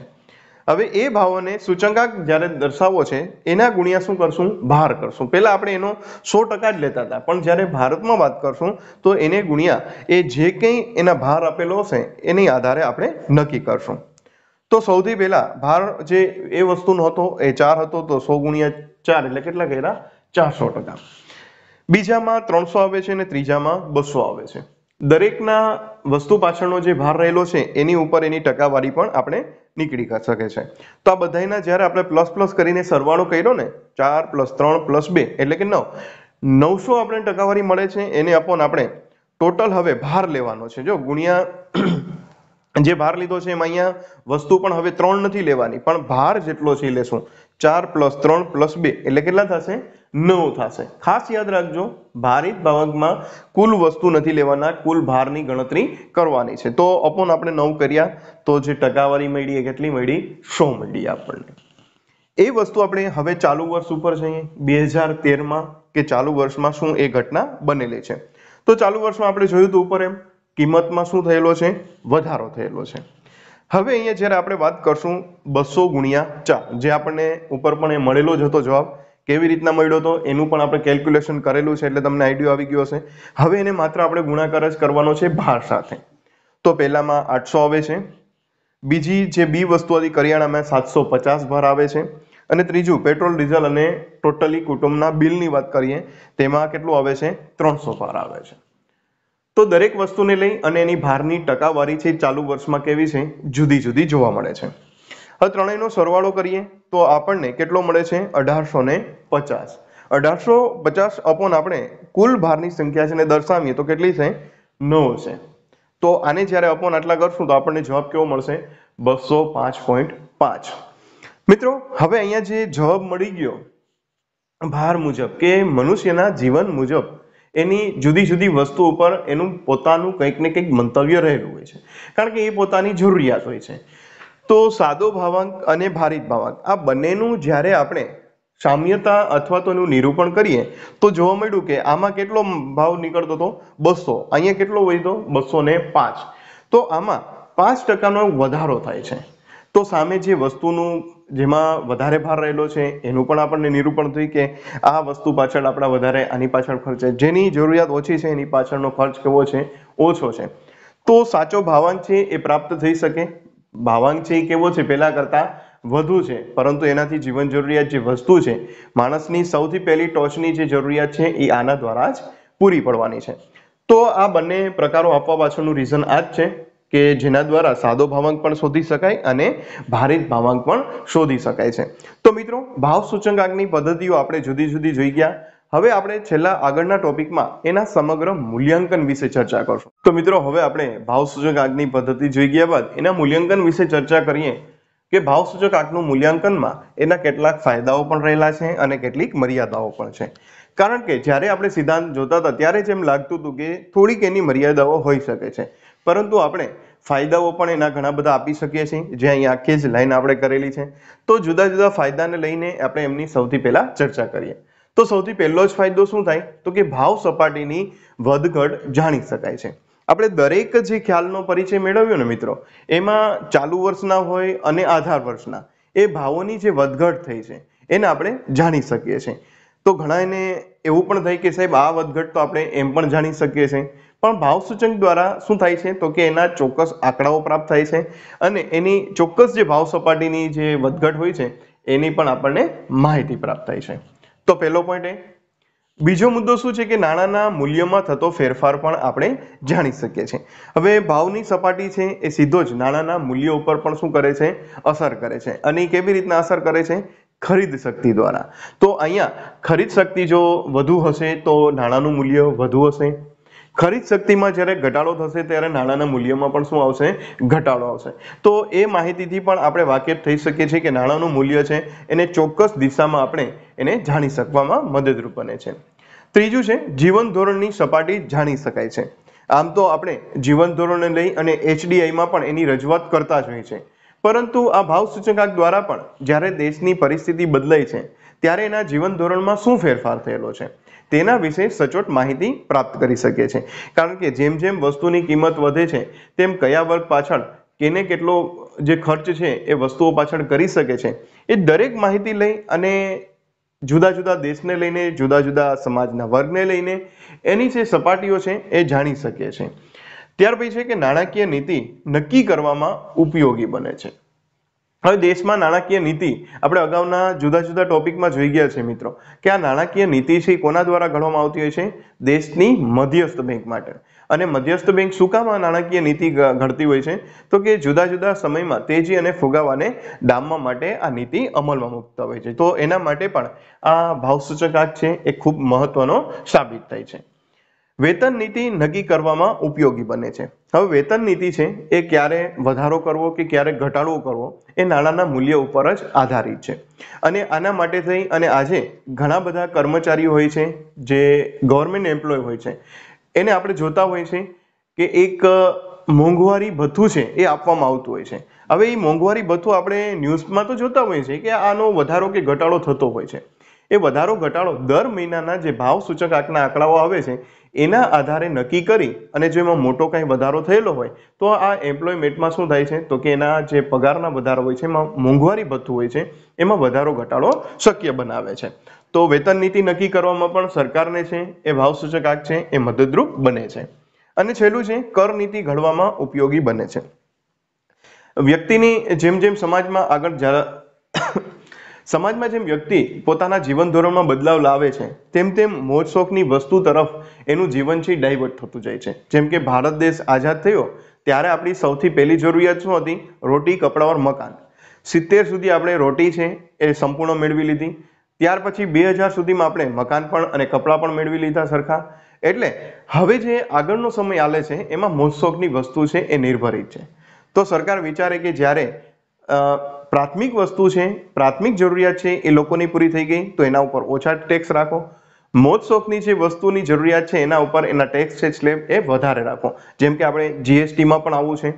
હવે એ ભાવોને સૂચકાંક જ્યારે દર્શાવવો છે એના ગુણ્યા શું કરશું ભાર કરશું પહેલાં આપણે એનો સો ટકા જ લેતા હતા પણ જ્યારે ભારતમાં વાત કરશું તો એને ગુણ્યા એ જે કંઈ એના ભાર આપેલો હશે એની આધારે આપણે નક્કી કરશું તો સૌથી પહેલાં ભાર જે એ વસ્તુનો હતો એ ચાર હતો તો સો ગુણ્યા ચાર એટલે કેટલા કર્યા ચારસો ટકા બીજામાં ત્રણસો આવે છે અને ત્રીજામાં બસો આવે છે દરેકના વસ્તુ પાછળનો જે ભાર રહેલો છે એની ઉપર એની ટકાવારી પણ આપણે નીકળી શકે છે તો આ બધાના જ્યારે આપણે પ્લસ પ્લસ કરીને સરવાળો કર્યો ને ચાર પ્લસ ત્રણ પ્લસ બે એટલે કે નવ નવસો આપણે ટકાવારી મળે છે એને અપોન આપણે ટોટલ હવે ભાર લેવાનો છે જો ગુણ્યા જે ભાર લીધો છે એમાં અહીંયા વસ્તુ પણ હવે ત્રણ નથી લેવાની પણ ભાર જેટલો છે લેશું ચાર પ્લસ ત્રણ પ્લસ બે એટલે કેટલા થશે નવ થશે ખાસ યાદ રાખજો ભારિત ભાવકમાં કુલ વસ્તુ નથી લેવાના કુલ ભારની ગણતરી કરવાની છે તો અપોન આપણે નવ કર્યા તો જે ટકાવારી મળી એ કેટલી મળી સો મળી આપણને એ વસ્તુ આપણે હવે ચાલુ વર્ષ ઉપર જઈએ બે હજાર તેરમાં કે ચાલુ વર્ષમાં શું એ ઘટના બનેલી છે તો ચાલુ વર્ષમાં આપણે જોયું હતું ઉપર એમ કિંમતમાં શું થયેલો છે વધારો થયેલો છે હવે અહીંયા જ્યારે આપણે વાત કરશું બસો ગુણ્યા ચાર જે આપણને ઉપર પણ એ મળેલો જ હતો જવાબ કેવી રીતના મળ્યો હતો એનું પણ આપણે કેલ્ક્યુલેશન કરેલું છે એટલે તમને આઈડિયો આવી ગયો હશે હવે એને માત્ર આપણે ગુણાકાર જ કરવાનો છે ભાર સાથે તો પહેલામાં આઠસો આવે છે બીજી જે બી વસ્તુ હતી કરિયાણામાં સાતસો પચાસ ભાર આવે છે અને ત્રીજું પેટ્રોલ ડીઝલ અને ટોટલી કુટુંબના બિલની વાત કરીએ તેમાં કેટલું આવે છે ત્રણસો ભાર આવે છે તો દરેક વસ્તુને લઈ અને એની ભારની ટકાવારી છે ચાલુ વર્ષમાં કેવી છે જુદી જુદી જોવા મળે છે હવે ત્રણેયનો સરવાળો કરીએ તો આપણને કેટલો મળે છે અઢારસો ને પચાસ અઢારસો પચાસ અપોન આપણે કુલ ભારની સંખ્યા છે ને દર્શાવીએ તો કેટલી છે નવ છે તો આને જ્યારે અપોન આટલા કરશું તો આપણને જવાબ કેવો મળશે બસો પાંચ પોઈન્ટ પાંચ મિત્રો હવે અહીંયા જે જવાબ મળી ગયો ભાર મુજબ કે મનુષ્યના જીવન મુજબ એની જુદી જુદી વસ્તુ ઉપર એનું પોતાનું કંઈક ને કંઈક મંતવ્ય રહેલું હોય છે કારણ કે એ પોતાની જરૂરિયાત હોય છે તો સાદો ભાવાંક અને ભારિત ભાવાંક આ બંનેનું જ્યારે આપણે સામ્યતા અથવા તો એનું નિરૂપણ કરીએ તો જોવા મળ્યું કે આમાં કેટલો ભાવ નીકળતો હતો બસો અહીંયા કેટલો વધ્યો બસો ને પાંચ તો આમાં પાંચ ટકાનો વધારો થાય છે તો સામે જે વસ્તુનું જેમાં વધારે ભાર રહેલો છે એનું પણ આપણને નિરૂપણ થયું કે આ વસ્તુ પાછળ આપણા વધારે આની પાછળ ખર્ચ છે જેની જરૂરિયાત ઓછી છે એની પાછળનો ખર્ચ કેવો છે ઓછો છે તો સાચો ભાવાંક છે એ પ્રાપ્ત થઈ શકે ભાવાંક છે એ કેવો છે પહેલા કરતા વધુ છે પરંતુ એનાથી જીવન જરૂરિયાત જે વસ્તુ છે માણસની સૌથી પહેલી ટોચની જે જરૂરિયાત છે એ આના દ્વારા જ પૂરી પડવાની છે તો આ બંને પ્રકારો આપવા પાછળનું રીઝન આ જ છે કે જેના દ્વારા સાદો ભાવાંક પણ શોધી શકાય અને ભારિત ભાવાંક પણ શોધી શકાય છે તો મિત્રો ભાવ સૂચકાંકની પદ્ધતિઓ આપણે જુદી જુદી જોઈ ગયા હવે આપણે છેલ્લા આગળના ટોપિકમાં એના સમગ્ર મૂલ્યાંકન વિશે ચર્ચા કરશું તો મિત્રો હવે આપણે ભાવ સૂચકાંકની પદ્ધતિ જોઈ ગયા બાદ એના મૂલ્યાંકન વિશે ચર્ચા કરીએ કે ભાવ સૂચક આંકનું મૂલ્યાંકનમાં એના કેટલાક ફાયદાઓ પણ રહેલા છે અને કેટલીક મર્યાદાઓ પણ છે કારણ કે જ્યારે આપણે સિદ્ધાંત જોતા હતા ત્યારે જ એમ લાગતું હતું કે થોડીક એની મર્યાદાઓ હોઈ શકે છે પરંતુ આપણે ફાયદાઓ પણ એના ઘણા બધા આપી શકીએ છીએ જે અહીં આખી જ લાઈન આપણે કરેલી છે તો જુદા જુદા ફાયદાને લઈને આપણે એમની સૌથી પહેલાં ચર્ચા કરીએ તો સૌથી પહેલો જ ફાયદો શું થાય તો કે ભાવ સપાટીની વધઘટ જાણી શકાય છે આપણે દરેક જે ખ્યાલનો પરિચય મેળવ્યો ને મિત્રો એમાં ચાલુ વર્ષના હોય અને આધાર વર્ષના એ ભાવોની જે વધઘટ થઈ છે એને આપણે જાણી શકીએ છીએ તો ઘણા એને એવું પણ થાય કે સાહેબ આ વધઘટ તો આપણે એમ પણ જાણી શકીએ છીએ પણ ભાવ સૂચક દ્વારા શું થાય છે તો કે એના ચોક્કસ આંકડાઓ પ્રાપ્ત થાય છે અને એની ચોક્કસ જે ભાવ સપાટીની જે વધઘટ હોય છે એની પણ આપણને માહિતી પ્રાપ્ત થાય છે તો પહેલો પોઈન્ટ એ બીજો મુદ્દો શું છે કે નાણાંના મૂલ્યમાં થતો ફેરફાર પણ આપણે જાણી શકીએ છીએ હવે ભાવની સપાટી છે એ સીધો જ નાણાંના મૂલ્ય ઉપર પણ શું કરે છે અસર કરે છે અને એ કેવી રીતના અસર કરે છે ખરીદ શક્તિ દ્વારા તો અહીંયા ખરીદ શક્તિ જો વધુ હશે તો નાણાંનું મૂલ્ય વધુ હશે ખરીદ શક્તિમાં જ્યારે ઘટાડો થશે ત્યારે નાણાંના મૂલ્યમાં પણ શું આવશે ઘટાડો આવશે તો એ માહિતીથી પણ આપણે વાકેફ થઈ શકીએ છીએ કે નાણાંનું મૂલ્ય છે એને ચોક્કસ દિશામાં આપણે એને જાણી શકવામાં મદદરૂપ બને છે ત્રીજું છે જીવન ધોરણની સપાટી જાણી શકાય છે આમ તો આપણે જીવન ધોરણને લઈ અને એચડીઆઈમાં પણ એની રજૂઆત કરતા જ હોય છે પરંતુ આ ભાવ સૂચકાંક દ્વારા પણ જ્યારે દેશની પરિસ્થિતિ બદલાઈ છે ત્યારે એના જીવન ધોરણમાં શું ફેરફાર થયેલો છે તેના વિશે સચોટ માહિતી પ્રાપ્ત કરી શકીએ છીએ કારણ કે જેમ જેમ વસ્તુની કિંમત વધે છે તેમ કયા વર્ગ પાછળ કેને કેટલો જે ખર્ચ છે એ વસ્તુઓ પાછળ કરી શકે છે એ દરેક માહિતી લઈ અને જુદા જુદા દેશને લઈને જુદા જુદા સમાજના વર્ગને લઈને એની જે સપાટીઓ છે એ જાણી શકીએ છીએ ત્યાર પછી છે કે નાણાકીય નીતિ નક્કી કરવામાં ઉપયોગી બને છે હવે દેશમાં નાણાકીય નીતિ આપણે અગાઉના જુદા જુદા ટોપિકમાં જોઈ ગયા છે મિત્રો કે આ નાણાકીય નીતિ છે કોના દ્વારા ઘડવામાં આવતી હોય છે દેશની મધ્યસ્થ બેંક માટે અને મધ્યસ્થ બેંક શું કામ નાણાકીય નીતિ ઘડતી હોય છે તો કે જુદા જુદા સમયમાં તેજી અને ફુગાવાને ડામવા માટે આ નીતિ અમલમાં મૂકતા હોય છે તો એના માટે પણ આ ભાવસૂચક ભાવસૂચકાંક છે એ ખૂબ મહત્વનો સાબિત થાય છે વેતન નીતિ નક્કી કરવામાં ઉપયોગી બને છે હવે વેતન નીતિ છે એ ક્યારે વધારો કરવો કે ક્યારે ઘટાડવો કરવો એ નાણાંના મૂલ્ય ઉપર જ આધારિત છે અને આના માટે થઈ અને આજે ઘણા બધા કર્મચારીઓ હોય છે જે ગવર્મેન્ટ એમ્પ્લોય હોય છે એને આપણે જોતા હોય છે કે એક મોંઘવારી ભથ્થું છે એ આપવામાં આવતું હોય છે હવે એ મોંઘવારી ભથ્થું આપણે ન્યૂઝમાં તો જોતા હોઈએ છીએ કે આનો વધારો કે ઘટાડો થતો હોય છે એ વધારો ઘટાડો દર મહિનાના જે ભાવ સૂચક આંકના આંકડાઓ આવે છે એના આધારે નક્કી કરી અને જો એમાં મોટો કાંઈ વધારો થયેલો હોય તો આ એમ્પ્લોયમેન્ટમાં શું થાય છે તો કે એના જે પગારના વધારો હોય છે એમાં મોંઘવારી ભથ્થું હોય છે એમાં વધારો ઘટાડો શક્ય બનાવે છે તો વેતન નીતિ નક્કી કરવામાં પણ સરકારને છે એ ભાવસૂચક આગ છે એ મદદરૂપ બને છે અને છેલ્લું છે કર નીતિ ઘડવામાં ઉપયોગી બને છે વ્યક્તિની જેમ જેમ સમાજમાં આગળ સમાજમાં જેમ વ્યક્તિ પોતાના જીવન ધોરણમાં બદલાવ લાવે છે તેમ તેમ મોજ શોખની વસ્તુ તરફ એનું જીવન છે ડાયવર્ટ થતું જાય છે જેમ કે ભારત દેશ આઝાદ થયો ત્યારે આપણી સૌથી પહેલી જરૂરિયાત શું હતી રોટી કપડાં મકાન સિત્તેર સુધી આપણે રોટી છે એ સંપૂર્ણ મેળવી લીધી ત્યાર પછી બે હજાર સુધીમાં આપણે મકાન પણ અને કપડાં પણ મેળવી લીધા સરખા એટલે હવે જે આગળનો સમય આલે છે એમાં મોજ શોખની વસ્તુ છે એ નિર્ભરિત છે તો સરકાર વિચારે કે જ્યારે પ્રાથમિક વસ્તુ છે પ્રાથમિક જરૂરિયાત છે એ લોકોની પૂરી થઈ ગઈ તો એના ઉપર ઓછા ટેક્સ રાખો મોજ શોખની જે વસ્તુની જરૂરિયાત છે એના ઉપર એના ટેક્સ છે સ્લેબ એ વધારે રાખો જેમ કે આપણે જીએસટીમાં પણ આવવું છે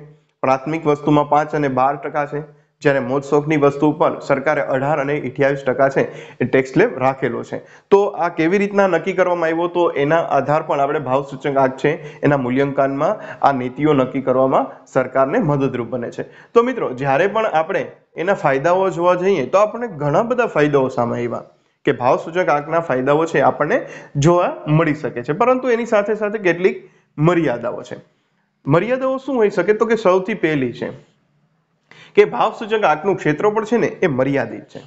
પ્રાથમિક વસ્તુમાં પાંચ અને બાર ટકા છે જ્યારે મોજ શોખની વસ્તુ પર સરકારે અઢાર અને અઠ્યાવીસ ટકા છે એ ટેક્સ સ્લેબ રાખેલો છે તો આ કેવી રીતના નક્કી કરવામાં આવ્યો તો એના આધાર પણ આપણે ભાવ સૂચકાંક છે એના મૂલ્યાંકનમાં આ નીતિઓ નક્કી કરવામાં સરકારને મદદરૂપ બને છે તો મિત્રો જ્યારે પણ આપણે એના ફાયદાઓ જોવા જઈએ તો આપણને ઘણા બધા ફાયદાઓ સામે આવ્યા કે ભાવ આંકના ફાયદાઓ છે આપણને જોવા મળી શકે છે પરંતુ એની સાથે સાથે કેટલીક મર્યાદાઓ છે મર્યાદાઓ શું હોઈ શકે તો કે સૌથી પહેલી છે કે ભાવ ભાવસૂચક આંકનું ક્ષેત્રફળ છે ને એ મર્યાદિત છે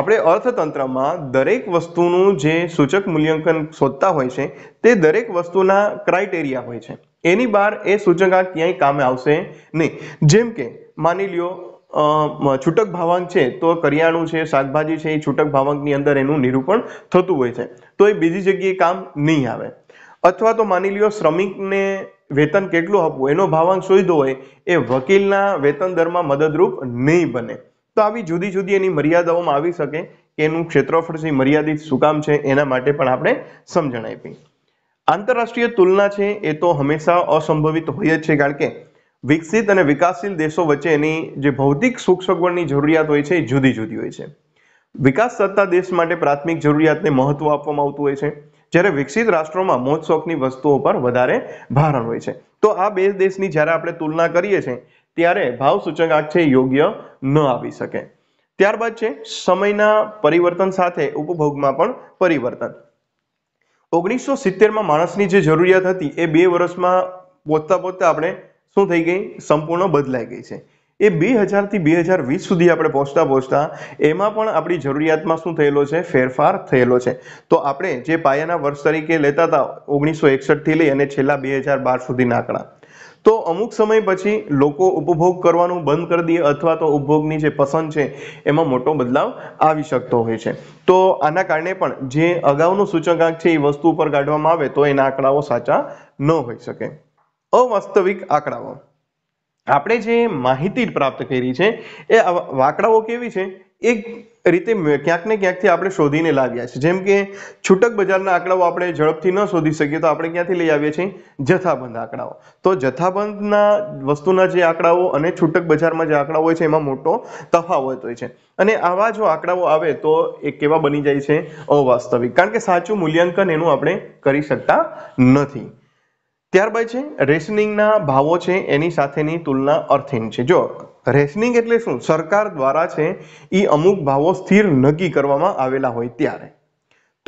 આપણે અર્થતંત્રમાં દરેક વસ્તુનું જે સૂચક મૂલ્યાંકન શોધતા હોય છે તે દરેક વસ્તુના ક્રાઇટેરિયા હોય છે એની બહાર એ સૂચકાંક ક્યાંય કામે આવશે નહીં જેમ કે માની લ્યો છૂટક ભાવાંક છે તો કરિયાણું છે શાકભાજી છે એ છૂટક ભાવાંકની અંદર એનું નિરૂપણ થતું હોય છે તો એ બીજી જગ્યાએ કામ નહીં આવે અથવા તો માની લ્યો શ્રમિકને વેતન કેટલું આપવું એનો ભાવાંક શોધ્યો હોય એ વકીલના વેતન દરમાં મદદરૂપ નહીં બને તો આવી જુદી જુદી એની મર્યાદાઓમાં આવી શકે કે એનું ક્ષેત્રફળ ક્ષેત્રફળથી મર્યાદિત શું કામ છે એના માટે પણ આપણે સમજણ આપી આંતરરાષ્ટ્રીય તુલના છે એ તો હંમેશા અસંભવિત હોય જ છે કારણ કે વિકસિત અને વિકાસશીલ દેશો વચ્ચે એની જે ભૌતિક સુખ સગવડની જરૂરિયાત હોય છે એ જુદી જુદી હોય છે વિકાસ સત્તા દેશ માટે પ્રાથમિક જરૂરિયાતને મહત્વ આપવામાં આવતું હોય છે જ્યારે વિકસિત રાષ્ટ્રોમાં મોજ શોખની વસ્તુઓ પર વધારે ભારણ હોય છે તો આ બે દેશની જ્યારે આપણે તુલના કરીએ છીએ ત્યારે ભાવ સૂચકાંક છે યોગ્ય ન આવી શકે ત્યારબાદ છે સમયના પરિવર્તન સાથે ઉપભોગમાં પણ પરિવર્તન ઓગણીસો સિત્તેરમાં માણસની જે જરૂરિયાત હતી એ બે વર્ષમાં પહોંચતા પહોંચતા આપણે શું થઈ ગઈ સંપૂર્ણ બદલાઈ ગઈ છે એ બે હજારથી બે હજાર વીસ સુધી આપણે પહોંચતા પહોંચતા એમાં પણ આપણી જરૂરિયાતમાં શું થયેલો છે ફેરફાર થયેલો છે તો આપણે જે પાયાના વર્ષ તરીકે લેતા હતા ઓગણીસો એકસઠથી લઈ અને છેલ્લા બે હજાર બાર સુધીના આંકડા તો અમુક સમય પછી લોકો ઉપભોગ કરવાનું બંધ કરી દે અથવા તો ઉપભોગની જે પસંદ છે એમાં મોટો બદલાવ આવી શકતો હોય છે તો આના કારણે પણ જે અગાઉનો સૂચકાંક છે એ વસ્તુ ઉપર કાઢવામાં આવે તો એના આંકડાઓ સાચા ન હોઈ શકે અવાસ્તવિક આંકડાઓ આપણે જે માહિતી પ્રાપ્ત કરી છે એ વાકડાઓ કેવી છે એક રીતે ક્યાંક ને ક્યાંકથી આપણે શોધીને લાવ્યા છે જેમ કે છૂટક બજારના આંકડાઓ આપણે ઝડપથી ન શોધી શકીએ તો આપણે ક્યાંથી લઈ આવીએ છીએ જથ્થાબંધ આંકડાઓ તો જથ્થાબંધના વસ્તુના જે આંકડાઓ અને છૂટક બજારમાં જે આંકડાઓ હોય છે એમાં મોટો તફાવત હોય છે અને આવા જો આંકડાઓ આવે તો એ કેવા બની જાય છે અવાસ્તવિક કારણ કે સાચું મૂલ્યાંકન એનું આપણે કરી શકતા નથી ત્યારબાદ છે રેશનિંગના ભાવો છે એની સાથેની તુલના અર્થહીન છે જો રેશનિંગ એટલે શું સરકાર દ્વારા છે એ અમુક ભાવો સ્થિર નક્કી કરવામાં આવેલા હોય ત્યારે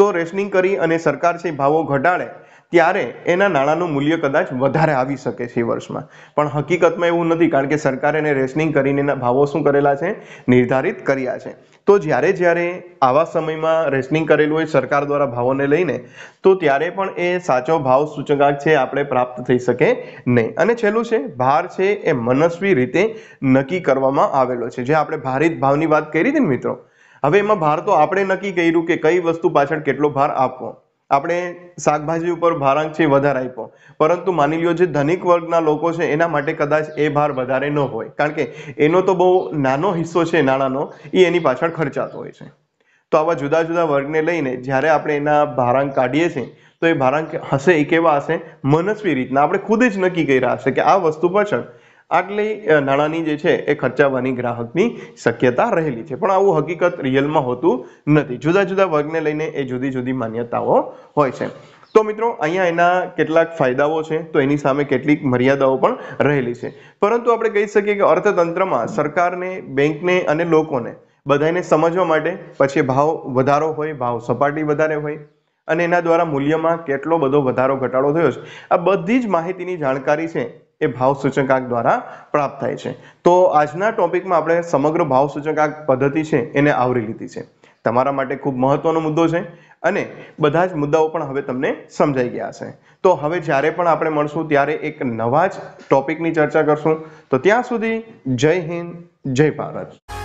તો રેશનિંગ કરી અને સરકાર છે ભાવો ઘટાડે ત્યારે એના નાણાંનું મૂલ્ય કદાચ વધારે આવી શકે છે વર્ષમાં પણ હકીકતમાં એવું નથી કારણ કે સરકારે એને રેશનિંગ કરીને એના ભાવો શું કરેલા છે નિર્ધારિત કર્યા છે તો જ્યારે જ્યારે આવા સમયમાં રેશનિંગ કરેલું હોય સરકાર દ્વારા ભાવોને લઈને તો ત્યારે પણ એ સાચો ભાવ સૂચકાંક છે આપણે પ્રાપ્ત થઈ શકે નહીં અને છેલ્લું છે ભાર છે એ મનસ્વી રીતે નક્કી કરવામાં આવેલો છે જે આપણે ભારિત ભાવની વાત કરી હતી ને મિત્રો હવે એમાં ભાર તો આપણે નક્કી કર્યું કે કઈ વસ્તુ પાછળ કેટલો ભાર આપવો આપણે શાકભાજી ઉપર ભારાંક છે વધારે આપ્યો પરંતુ માની લ્યો જે ધનિક વર્ગના લોકો છે એના માટે કદાચ એ ભાર વધારે ન હોય કારણ કે એનો તો બહુ નાનો હિસ્સો છે નાણાંનો એ એની પાછળ ખર્ચાતો હોય છે તો આવા જુદા જુદા વર્ગને લઈને જ્યારે આપણે એના ભારાંક કાઢીએ છીએ તો એ ભારાંક હશે એ કેવા હશે મનસ્વી રીતના આપણે ખુદ જ નક્કી કર્યા હશે કે આ વસ્તુ પાછળ આટલી નાણાંની જે છે એ ખર્ચાવાની ગ્રાહકની શક્યતા રહેલી છે પણ આવું હકીકત રિયલમાં હોતું નથી જુદા જુદા વર્ગને લઈને એ જુદી જુદી માન્યતાઓ હોય છે તો મિત્રો અહીંયા એના કેટલાક ફાયદાઓ છે તો એની સામે કેટલીક મર્યાદાઓ પણ રહેલી છે પરંતુ આપણે કહી શકીએ કે અર્થતંત્રમાં સરકારને બેંકને અને લોકોને બધાને સમજવા માટે પછી ભાવ વધારો હોય ભાવ સપાટી વધારે હોય અને એના દ્વારા મૂલ્યમાં કેટલો બધો વધારો ઘટાડો થયો છે આ બધી જ માહિતીની જાણકારી છે એ ભાવ સૂચકાંક દ્વારા પ્રાપ્ત થાય છે તો આજના ટોપિકમાં આપણે સમગ્ર ભાવ સૂચકાંક પદ્ધતિ છે એને આવરી લીધી છે તમારા માટે ખૂબ મહત્વનો મુદ્દો છે અને બધા જ મુદ્દાઓ પણ હવે તમને સમજાઈ ગયા છે તો હવે જ્યારે પણ આપણે મળશું ત્યારે એક નવા જ ટોપિકની ચર્ચા કરશું તો ત્યાં સુધી જય હિન્દ જય ભારત